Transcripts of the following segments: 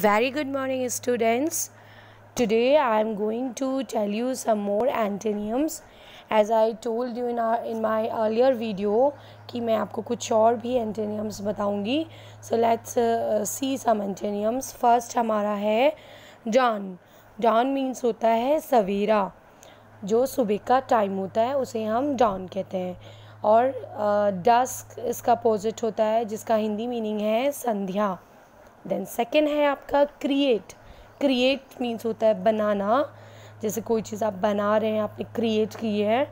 Very good morning students today I am going to tell you some more antonyms as I told you in our in my earlier कि मैं आपको कुछ और भी एंटेनियम्स बताऊँगी so let's see some एंटेनियम्स first हमारा है don don means होता है सवेरा जो सुबह का टाइम होता है उसे हम डॉन कहते हैं और डस्क uh, इसका अपोजिट होता है जिसका हिंदी मीनिंग है संध्या देन सेकेंड है आपका क्रिएट क्रिएट मीन्स होता है बनाना जैसे कोई चीज़ आप बना रहे हैं आपने क्रिएट की है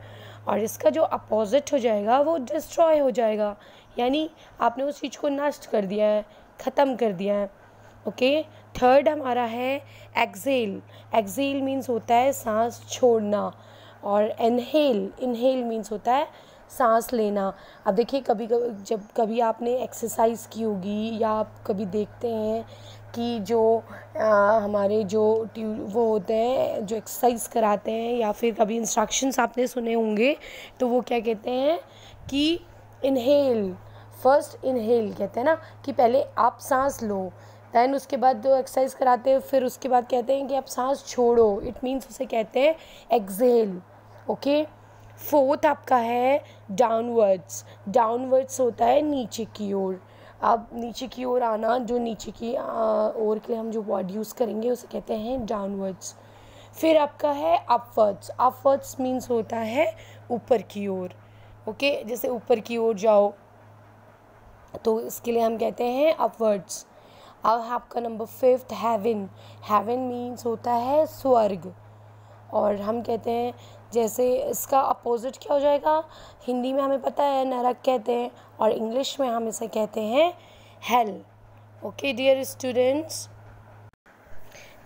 और इसका जो अपोजिट हो जाएगा वो डिस्ट्रॉय हो जाएगा यानी आपने उस चीज़ को नष्ट कर दिया है ख़त्म कर दिया है ओके थर्ड हमारा है एक्जेल एक्जेल मीन्स होता है सांस छोड़ना और इनहेल इनहेल मीन्स होता है सांस लेना अब देखिए कभी जब कभी आपने एक्सरसाइज की होगी या आप कभी देखते हैं कि जो आ, हमारे जो ट्यू वो होते हैं जो एक्सरसाइज कराते हैं या फिर कभी इंस्ट्रक्शंस आपने सुने होंगे तो वो क्या कहते हैं कि इनहेल फर्स्ट इनहेल कहते हैं ना कि पहले आप सांस लो दैन उसके बाद जो एक्सरसाइज कराते हैं फिर उसके बाद कहते हैं कि आप सांस छोड़ो इट मीन्स उसे कहते हैं एक्जेल ओके okay? फोर्थ आपका है डाउनवर्ड्स डाउनवर्ड्स होता है नीचे की ओर अब नीचे की ओर आना जो नीचे की ओर के लिए हम जो वर्ड यूज़ करेंगे उसे कहते हैं डाउनवर्ड्स फिर आपका है अपवर्ड्स अपवर्ड्स मीन्स होता है ऊपर की ओर ओके जैसे ऊपर की ओर जाओ तो इसके लिए हम कहते हैं अपवर्ड्स अब आपका number fifth heaven heaven means होता है स्वर्ग और हम कहते हैं जैसे इसका अपोज़िट क्या हो जाएगा हिंदी में हमें पता है नरक कहते हैं और इंग्लिश में हम इसे कहते हैं hell okay dear students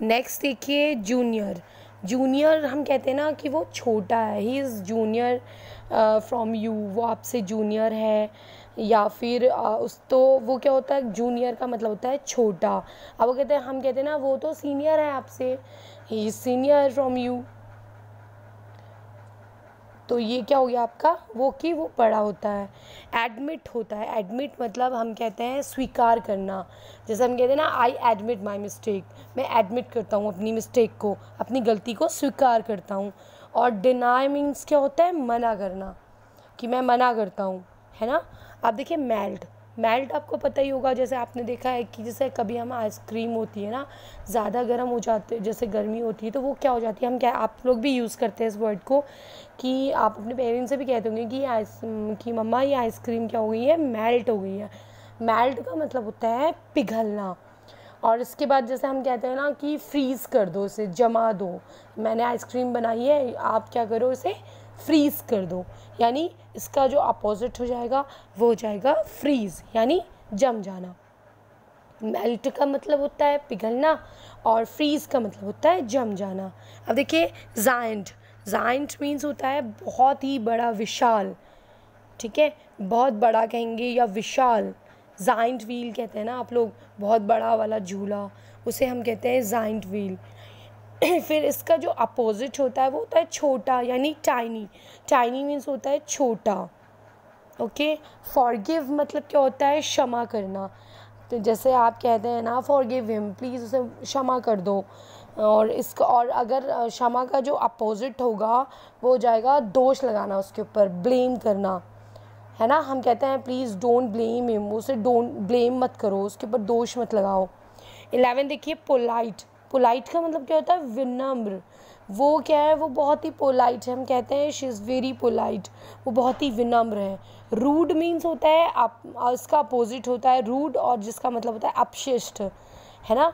next देखिए जूनियर जूनियर हम कहते हैं ना कि वो छोटा है he is junior from you वो आपसे जूनियर है या फिर uh, उस तो वो क्या होता है जूनियर का मतलब होता है छोटा अब वो कहते हैं हम कहते हैं ना वो तो सीनियर है आपसे he is senior from you तो ये क्या हो गया आपका वो कि वो पड़ा होता है एडमिट होता है एडमिट मतलब हम कहते हैं स्वीकार करना जैसे हम कहते हैं ना आई एडमिट माई मिस्टेक मैं एडमिट करता हूँ अपनी मिस्टेक को अपनी गलती को स्वीकार करता हूँ और डिनाई मीन्स क्या होता है मना करना कि मैं मना करता हूँ है ना आप देखिए मेल्ट मेल्ट आपको पता ही होगा जैसे आपने देखा है कि जैसे कभी हम आइसक्रीम होती है ना ज़्यादा गर्म हो जाते जैसे गर्मी होती है तो वो क्या हो जाती है हम क्या आप लोग भी यूज़ करते हैं इस वर्ड को कि आप अपने पेरेंट्स से भी कहते होंगे कि आइस कि मम्मा ये आइसक्रीम क्या हो गई है मेल्ट हो गई है मेल्ट का मतलब होता है पिघलना और इसके बाद जैसे हम कहते हैं ना कि फ्रीज़ कर दो इसे जमा दो मैंने आइसक्रीम बनाई है आप क्या करो इसे फ्रीज़ कर दो यानी इसका जो अपोजिट हो जाएगा वो हो जाएगा फ्रीज़ यानी जम जाना मेल्ट का मतलब होता है पिघलना और फ्रीज़ का मतलब होता है जम जाना अब देखिए जाइंट जाइंट मीन्स होता है बहुत ही बड़ा विशाल ठीक है बहुत बड़ा कहेंगे या विशाल जाइंट व्हील कहते हैं ना आप लोग बहुत बड़ा वाला झूला उसे हम कहते हैं जाइंट व्हील फिर इसका जो अपोजिट होता है वो होता है छोटा यानी टाइनी टाइनी मीन्स होता है छोटा ओके फॉरगिव मतलब क्या होता है क्षमा करना तो जैसे आप कहते हैं ना फॉरगिव हिम प्लीज़ उसे क्षमा कर दो और इसका और अगर क्षमा का जो अपोजिट होगा वो हो जाएगा दोष लगाना उसके ऊपर ब्लेम करना है ना हम कहते हैं प्लीज़ डोंट ब्लेम हिम उसे डोंट ब्लेम मत करो उसके ऊपर दोष मत लगाओ एलेवन देखिए पोलाइट पोलाइट का मतलब क्या होता है विनम्र वो क्या है वो बहुत ही पोलाइट है हम कहते हैं शी इज़ वेरी पोलाइट वो बहुत ही विनम्र है रूड मीन्स होता है आप इसका अपोजिट होता है रूड और जिसका मतलब होता है अपशिष्ट है ना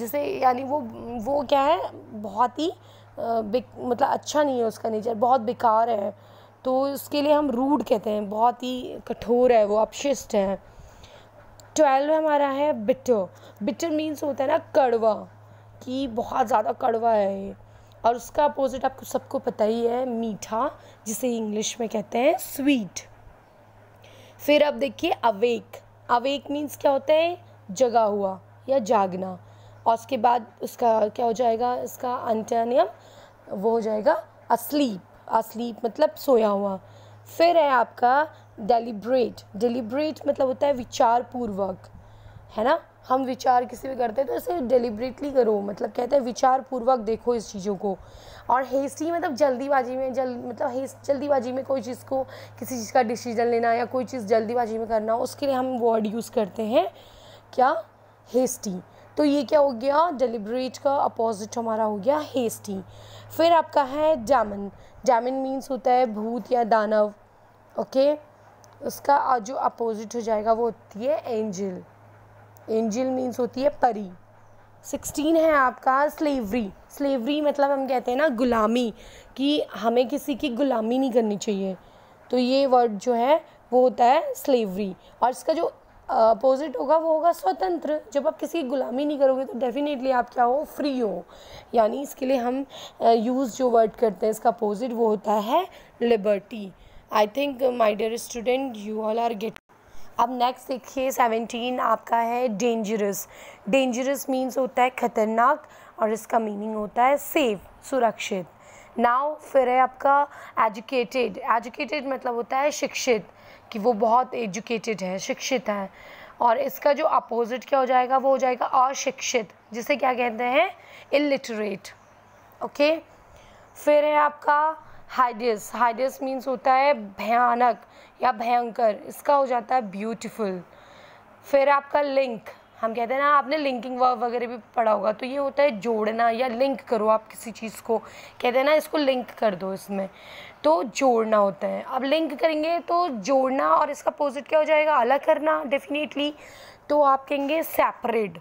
जिसे यानी वो वो क्या है बहुत ही मतलब अच्छा नहीं है उसका नेचर बहुत बेकार है तो उसके लिए हम रूड कहते हैं बहुत ही कठोर है वो अपशिष्ट है ट्वेल्व हमारा है बिटर बिटर मीन्स होता है ना कड़वा कि बहुत ज़्यादा कड़वा है ये और उसका अपोज़िट आपको सबको पता ही है मीठा जिसे इंग्लिश में कहते हैं स्वीट फिर आप देखिए अवेक अवेक मीन्स क्या होता है जगा हुआ या जागना और उसके बाद उसका क्या हो जाएगा इसका अंटानियम वो हो जाएगा असलीप असलीप मतलब सोया हुआ फिर है आपका डेलीब्रेट डेलीब्रेट मतलब होता है विचार पूर्वक है ना हम विचार किसी भी करते हैं तो ऐसे डिलिब्रेटली करो मतलब कहते हैं विचार पूर्वक देखो इस चीज़ों को और हेस्टी मतलब जल्दीबाजी में जल मतलब हेस्ट जल्दीबाजी में कोई चीज़ को किसी चीज़ का डिसीजन लेना या कोई चीज़ जल्दीबाजी में करना उसके लिए हम वर्ड यूज़ करते हैं क्या हेस्टी तो ये क्या हो गया डिलिब्रेट का अपोजिट हमारा हो गया हेस्टी फिर आपका है जामन जामिन मीन्स होता है भूत या दानव ओके उसका जो अपोजिट हो जाएगा वो होती है एंजल एंजल मीन्स होती है परी सिक्सटीन है आपका स्लेवरी स्लेवरी मतलब हम कहते हैं ना गुलामी कि हमें किसी की गुलामी नहीं करनी चाहिए तो ये वर्ड जो है वो होता है स्लेवरी और इसका जो अपोजिट होगा वो होगा स्वतंत्र जब आप किसी की गुलामी नहीं करोगे तो डेफिनेटली आप क्या हो फ्री हो यानी इसके लिए हम यूज़ जो वर्ड करते हैं इसका अपोजिट वो होता है liberty I think my dear student you all are get अब नेक्स्ट देखिए सेवनटीन आपका है डेंजरस डेंजरस मीन्स होता है ख़तरनाक और इसका मीनिंग होता है सेफ सुरक्षित नाव फिर है आपका एजुकेटेड एजुकेटेड मतलब होता है शिक्षित कि वो बहुत एजुकेटेड है शिक्षित है और इसका जो अपोजिट क्या हो जाएगा वो हो जाएगा अशिक्षित जिसे क्या कहते हैं इलिटरेट ओके फिर है आपका हाइडियस हाइडियस मीन्स होता है भयानक या भयंकर इसका हो जाता है ब्यूटीफुल फिर आपका लिंक हम कहते हैं ना आपने लिंकिंग वर्ब वगैरह भी पढ़ा होगा तो ये होता है जोड़ना या लिंक करो आप किसी चीज़ को कहते हैं ना इसको लिंक कर दो इसमें तो जोड़ना होता है अब लिंक करेंगे तो जोड़ना और इसका अपोजिट क्या हो जाएगा अलग करना डेफिनेटली तो आप कहेंगे सेपरेट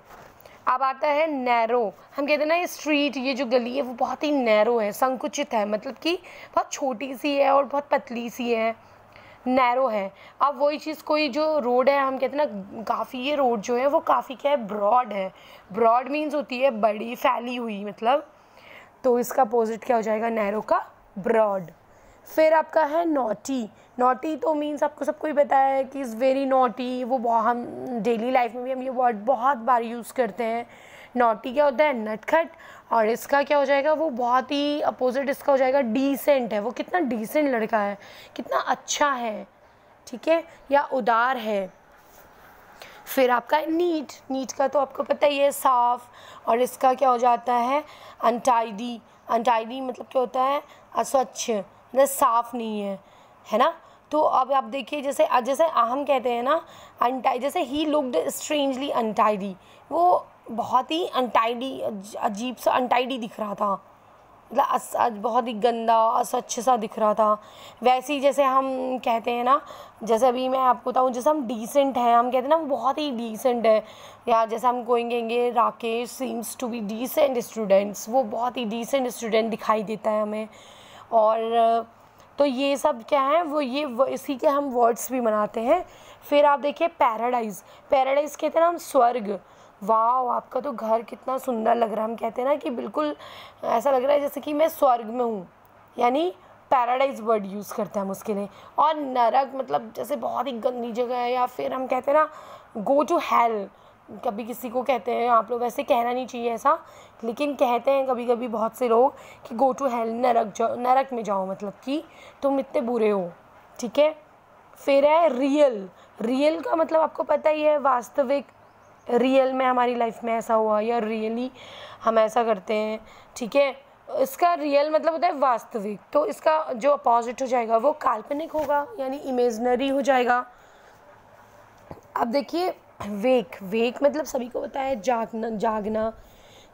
अब आता है नैरो हम कहते हैं ना ये स्ट्रीट ये जो गली है वो बहुत ही नैरो है संकुचित है मतलब कि बहुत छोटी सी है और बहुत पतली सी है नैरो है अब वही चीज़ कोई जो रोड है हम कहते हैं ना काफ़ी ये रोड जो है वो काफ़ी क्या है ब्रॉड है ब्रॉड मीन्स होती है बड़ी फैली हुई मतलब तो इसका अपोजिट क्या हो जाएगा नैरो का ब्रॉड फिर आपका है नोटी नोटी तो मीन्स आपको सबको ही पता है कि इज़ वेरी नोटी वो बहुत हम डेली लाइफ में भी हम ये वर्ड बहुत बार यूज़ करते हैं नोटी क्या होता है नटखट और इसका क्या हो जाएगा वो बहुत ही अपोजिट इसका हो जाएगा डिसेंट है वो कितना डिसेंट लड़का है कितना अच्छा है ठीक है या उदार है फिर आपका नीट नीट का तो आपको पता ही है साफ और इसका क्या हो जाता है अनटाइडी अनटाइडी मतलब क्या होता है अस्वच्छ मतलब साफ़ नहीं है है ना तो अब आप देखिए जैसे जैसे हम कहते हैं ना अनटाई जैसे ही लुकड स्ट्रेंजली अनटाइडी वो बहुत ही अनटाइडी अजीब सा अनटाइडी दिख रहा था मतलब बहुत ही गंदा अस्वच्छ सा दिख रहा था वैसे ही जैसे हम कहते हैं ना जैसे अभी मैं आपको बताऊँ जैसे हम डिसेंट हैं हम कहते हैं ना बहुत ही डिसेंट है या जैसे हम कहेंगे Rakesh seems to be decent students वो बहुत ही डिसेंट स्टूडेंट दिखाई देता है हमें और तो ये सब क्या है वो ये वो इसी के हम वर्ड्स भी मनाते हैं फिर आप देखिए पैराडाइज पैराडाइज कहते हैं ना हम स्वर्ग वाह आपका तो घर कितना सुंदर लग रहा है हम कहते हैं ना कि बिल्कुल ऐसा लग रहा है जैसे कि मैं स्वर्ग में हूँ यानी पैराडाइज वर्ड यूज़ करते हैं हम उसके लिए और नरक मतलब जैसे बहुत ही गंदी जगह है या फिर हम कहते हैं ना गो टू हेल कभी किसी को कहते हैं आप लोग वैसे कहना नहीं चाहिए ऐसा लेकिन कहते हैं कभी कभी बहुत से लोग कि गो टू हेल नरक जाओ नरक में जाओ मतलब कि तुम इतने बुरे हो ठीक है फिर है रियल रियल का मतलब आपको पता ही है वास्तविक रियल में हमारी लाइफ में ऐसा हुआ या रियली हम ऐसा करते हैं ठीक है इसका रियल मतलब होता है वास्तविक तो इसका जो अपोजिट हो जाएगा वो काल्पनिक होगा यानी इमेजनरी हो जाएगा अब देखिए वेक वेक मतलब सभी को पता है जागना जागना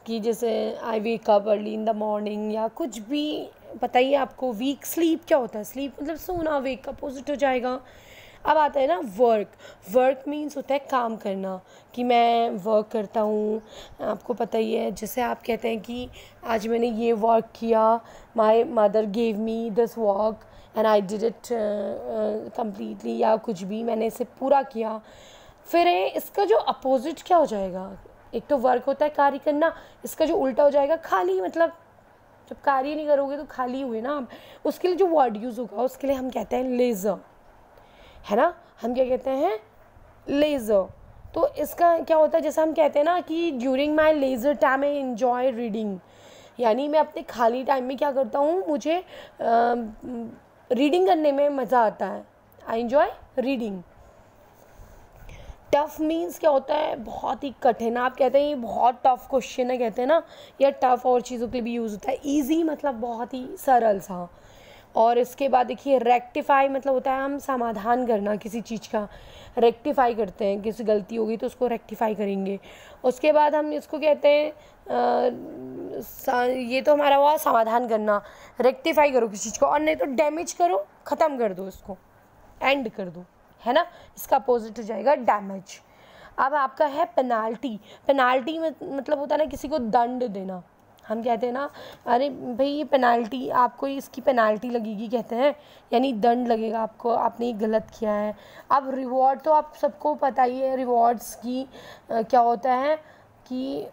कि जैसे I wake up early in the morning या कुछ भी पता ही है आपको वीक स्लीप क्या होता है स्लीप मतलब सोना वेक अपोजिट हो जाएगा अब आता है ना वर्क वर्क मीन्स होता है काम करना कि मैं वर्क करता हूँ आपको पता ही है जैसे आप कहते हैं कि आज मैंने ये वर्क किया my mother gave me this work and I did it completely या कुछ भी मैंने इसे पूरा किया फिर इसका जो अपोजिट क्या हो जाएगा एक तो वर्क होता है कार्य करना इसका जो उल्टा हो जाएगा खाली मतलब जब कार्य नहीं करोगे तो खाली हुए ना उसके लिए जो वर्ड यूज़ होगा उसके लिए हम कहते हैं लेज़र है ना हम क्या कहते हैं लेज़र तो इसका क्या होता है जैसा हम कहते हैं ना कि during my leisure time I enjoy reading यानी मैं अपने खाली टाइम में क्या करता हूँ मुझे रीडिंग करने में मज़ा आता है I enjoy reading tough means क्या होता है बहुत ही कठिन आप कहते हैं ये बहुत टफ़ क्वेश्चन है कहते हैं ना या टफ़ और चीज़ों के लिए भी यूज़ होता है ईजी मतलब बहुत ही सरल सा और इसके बाद देखिए रेक्टिफाई मतलब होता है हम समाधान करना किसी चीज़ का रेक्टिफाई करते हैं किसी गलती होगी तो उसको रेक्टिफाई करेंगे उसके बाद हम इसको कहते हैं आ, ये तो हमारा हुआ समाधान करना रेक्टिफाई करो किसी चीज़ को और नहीं तो डैमेज करो ख़त्म कर दो इसको एंड कर दो है ना इसका अपोजिट हो जाएगा डैमेज अब आपका है पेनाल्टी पेनाल्टी में मतलब होता है ना किसी को दंड देना हम कहते हैं ना अरे भाई ये पेनाल्टी आपको इसकी पेनाल्टी लगेगी कहते हैं यानी दंड लगेगा आपको आपने ये गलत किया है अब रिवॉर्ड तो आप सबको पता ही है रिवॉर्ड्स की आ, क्या होता है कि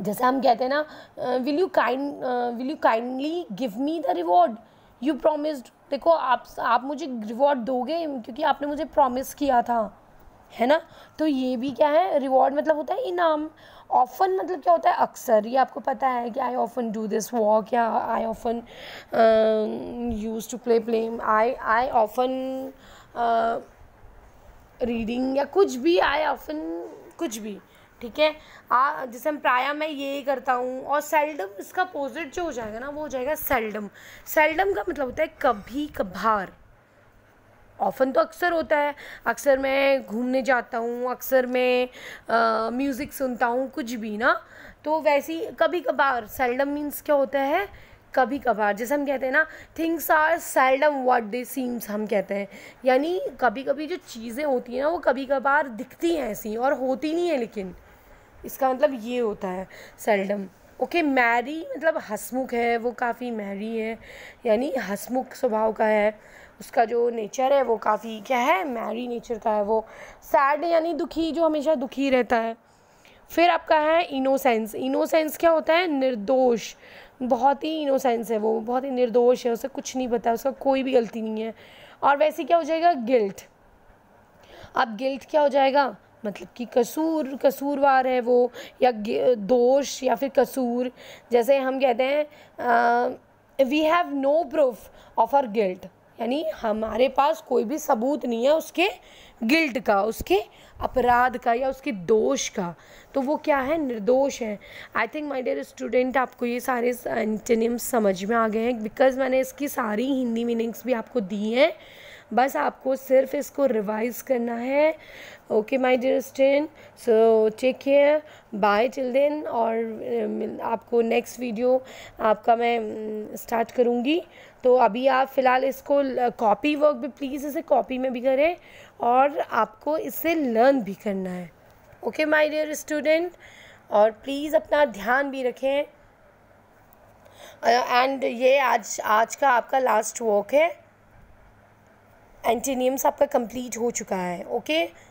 जैसे हम कहते हैं ना will you kind will you kindly give me the reward you promised देखो आप आप मुझे रिवॉर्ड दोगे क्योंकि आपने मुझे प्रॉमिस किया था है ना तो ये भी क्या है रिवॉर्ड मतलब होता है इनाम ऑफन मतलब क्या होता है अक्सर ये आपको पता है कि I often do this walk या I often use to play play I I often reading या कुछ भी आई ऑफन कुछ भी ठीक है आ जैसे हम प्राय मैं ये करता हूँ और सेल्डम इसका अपोजिट जो हो जाएगा ना वो हो जाएगा सेल्डम सेल्डम का मतलब होता है कभी कभार ऑफन तो अक्सर होता है अक्सर मैं घूमने जाता हूँ अक्सर मैं म्यूज़िक सुनता हूँ कुछ भी ना तो वैसी कभी कभार सेल्डम मीन्स क्या होता है कभी कभार जैसे हम कहते हैं ना things are seldom what they seems हम कहते हैं यानी कभी कभी जो चीज़ें होती हैं ना वो कभी कभार दिखती हैं ऐसी और होती नहीं है लेकिन इसका मतलब ये होता है सेल्डम ओके मैरी मतलब हसमुख है वो काफ़ी मैरी है यानी हसमुख स्वभाव का है उसका जो नेचर है वो काफ़ी क्या है मैरी नेचर का है वो सैड यानी दुखी जो हमेशा दुखी रहता है फिर आपका है इनोसेंस इनोसेंस क्या होता है निर्दोष बहुत ही इनोसेंस है वो बहुत ही निर्दोष है उसे कुछ नहीं पता उसका कोई भी गलती नहीं है और वैसे क्या हो जाएगा गिल्ट अब गिल्ट क्या हो जाएगा मतलब कि कसूर कसूरवार है वो या दोष या फिर कसूर जैसे हम कहते हैं we have no proof of our guilt यानी हमारे पास कोई भी सबूत नहीं है उसके गिल्ट का उसके अपराध का या उसके दोष का तो वो क्या है निर्दोष है I think my dear student आपको ये सारे एंटेनियम समझ में आ गए हैं बिकॉज मैंने इसकी सारी हिंदी मीनिंग्स भी आपको दी हैं बस आपको सिर्फ इसको रिवाइज करना है okay my dear student so take care bye till then और um, आपको नेक्स्ट वीडियो आपका मैं स्टार्ट um, करूँगी तो अभी आप फ़िलहाल इसको कॉपी uh, वर्क भी प्लीज़ इसे कॉपी में भी करें और आपको इसे लर्न भी करना है ओके माय डियर स्टूडेंट और प्लीज़ अपना ध्यान भी रखें एंड uh, ये आज आज का आपका लास्ट वॉक है एंटीनियम्स आपका कंप्लीट हो चुका है ओके